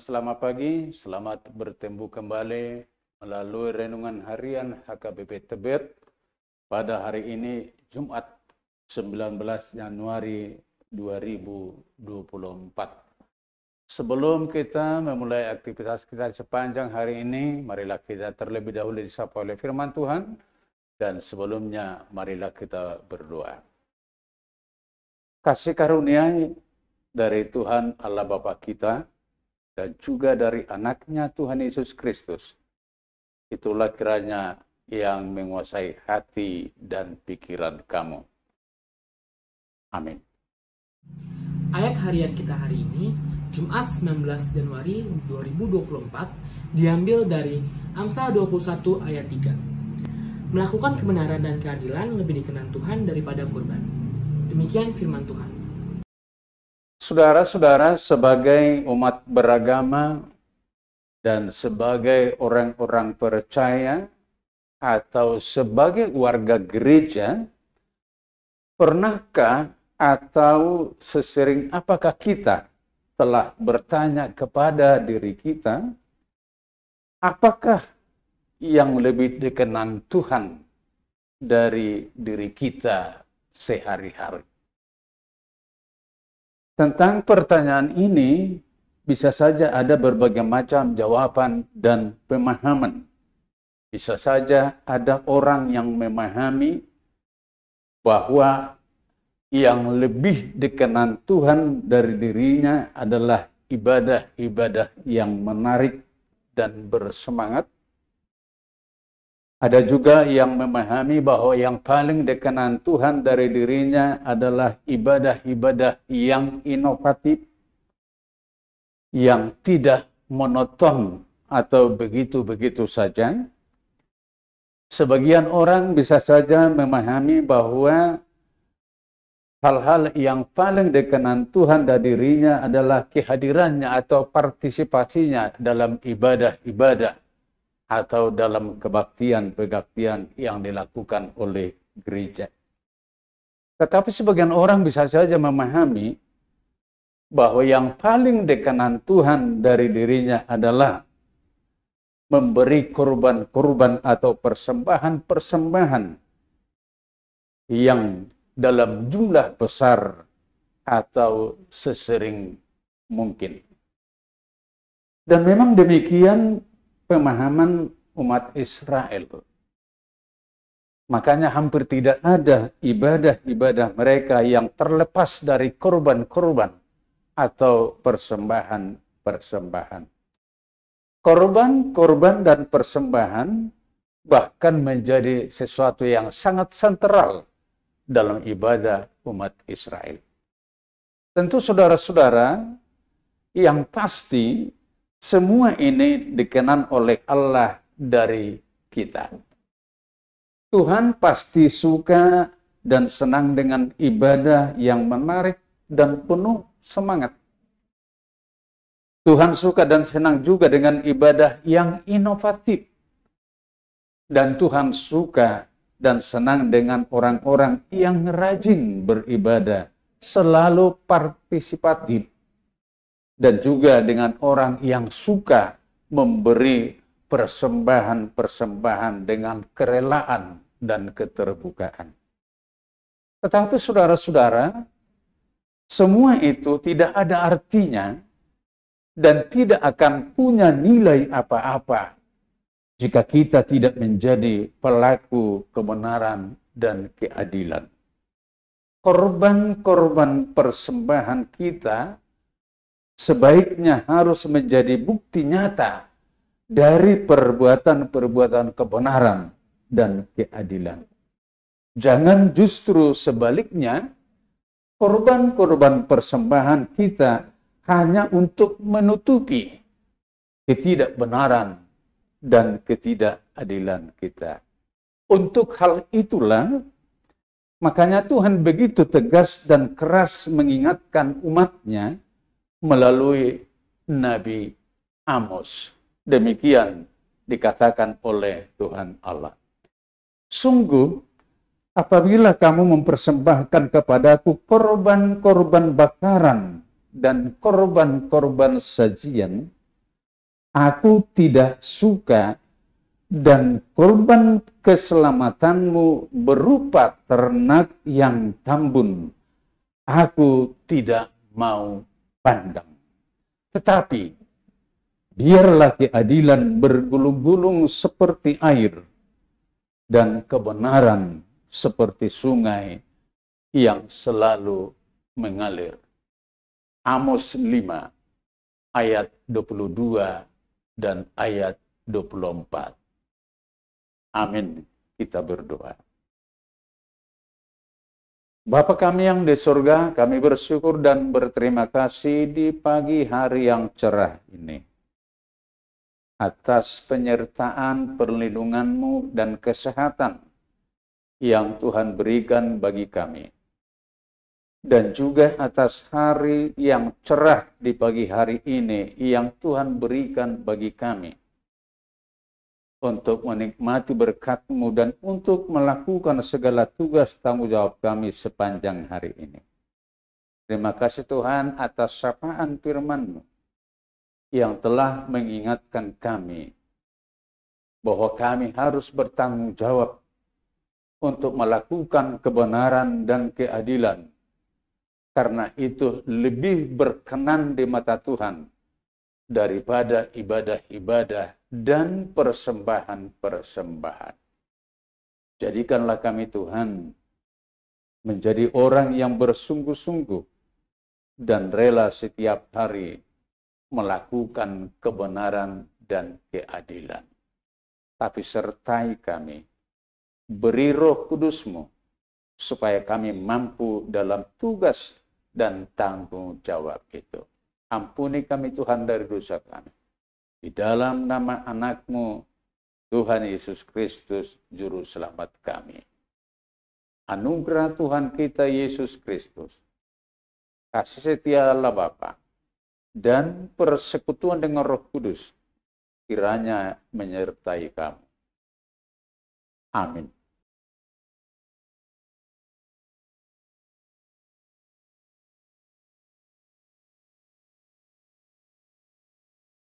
selamat pagi, selamat bertemu kembali melalui renungan harian HKBP Tebet pada hari ini Jumat 19 Januari 2024. Sebelum kita memulai aktivitas kita sepanjang hari ini, marilah kita terlebih dahulu disapa oleh firman Tuhan dan sebelumnya marilah kita berdoa. Kasih karunia dari Tuhan Allah Bapa kita, dan juga dari anaknya Tuhan Yesus Kristus. Itulah kiranya yang menguasai hati dan pikiran kamu. Amin. Ayat harian kita hari ini, Jumat 19 Januari 2024, diambil dari Amsal 21 ayat 3. Melakukan kebenaran dan keadilan lebih dikenan Tuhan daripada korban. Demikian firman Tuhan. Saudara-saudara, sebagai umat beragama dan sebagai orang-orang percaya atau sebagai warga gereja, pernahkah atau sesering apakah kita telah bertanya kepada diri kita, apakah yang lebih dikenang Tuhan dari diri kita sehari-hari? Tentang pertanyaan ini, bisa saja ada berbagai macam jawaban dan pemahaman. Bisa saja ada orang yang memahami bahwa yang lebih dikenan Tuhan dari dirinya adalah ibadah-ibadah yang menarik dan bersemangat ada juga yang memahami bahwa yang paling dikenan Tuhan dari dirinya adalah ibadah-ibadah yang inovatif, yang tidak monoton atau begitu-begitu saja. Sebagian orang bisa saja memahami bahwa hal-hal yang paling dikenan Tuhan dari dirinya adalah kehadirannya atau partisipasinya dalam ibadah-ibadah atau dalam kebaktian-kebaktian yang dilakukan oleh gereja. Tetapi sebagian orang bisa saja memahami bahwa yang paling dekanan Tuhan dari dirinya adalah memberi korban-korban atau persembahan-persembahan yang dalam jumlah besar atau sesering mungkin. Dan memang demikian pemahaman umat Israel. Makanya hampir tidak ada ibadah-ibadah mereka yang terlepas dari korban-korban atau persembahan-persembahan. Korban-korban dan persembahan bahkan menjadi sesuatu yang sangat sentral dalam ibadah umat Israel. Tentu saudara-saudara, yang pasti semua ini dikenan oleh Allah dari kita. Tuhan pasti suka dan senang dengan ibadah yang menarik dan penuh semangat. Tuhan suka dan senang juga dengan ibadah yang inovatif. Dan Tuhan suka dan senang dengan orang-orang yang rajin beribadah, selalu partisipatif, dan juga dengan orang yang suka memberi persembahan-persembahan dengan kerelaan dan keterbukaan. Tetapi saudara-saudara, semua itu tidak ada artinya dan tidak akan punya nilai apa-apa jika kita tidak menjadi pelaku kebenaran dan keadilan. Korban-korban persembahan kita sebaiknya harus menjadi bukti nyata dari perbuatan-perbuatan kebenaran dan keadilan. Jangan justru sebaliknya, korban-korban persembahan kita hanya untuk menutupi ketidakbenaran dan ketidakadilan kita. Untuk hal itulah, makanya Tuhan begitu tegas dan keras mengingatkan umatnya melalui Nabi Amos. Demikian dikatakan oleh Tuhan Allah. Sungguh, apabila kamu mempersembahkan kepadaku korban-korban bakaran dan korban-korban sajian, aku tidak suka dan korban keselamatanmu berupa ternak yang tambun. Aku tidak mau pandang. Tetapi, biarlah keadilan bergulung-gulung seperti air dan kebenaran seperti sungai yang selalu mengalir. Amos 5 ayat 22 dan ayat 24. Amin. Kita berdoa. Bapa kami yang di surga, kami bersyukur dan berterima kasih di pagi hari yang cerah ini. Atas penyertaan perlindunganmu dan kesehatan yang Tuhan berikan bagi kami. Dan juga atas hari yang cerah di pagi hari ini yang Tuhan berikan bagi kami untuk menikmati berkat-Mu dan untuk melakukan segala tugas tanggung jawab kami sepanjang hari ini. Terima kasih Tuhan atas sapaan firman-Mu yang telah mengingatkan kami bahwa kami harus bertanggung jawab untuk melakukan kebenaran dan keadilan. Karena itu lebih berkenan di mata Tuhan daripada ibadah-ibadah dan persembahan-persembahan. Jadikanlah kami Tuhan menjadi orang yang bersungguh-sungguh dan rela setiap hari melakukan kebenaran dan keadilan. Tapi sertai kami, beri roh kudusmu, supaya kami mampu dalam tugas dan tanggung jawab itu. Ampuni kami Tuhan dari dosa kami. Di dalam nama anakmu, Tuhan Yesus Kristus, Juru Selamat kami. Anugerah Tuhan kita Yesus Kristus, kasih setia Allah Bapa, dan persekutuan dengan Roh Kudus kiranya menyertai kamu. Amin.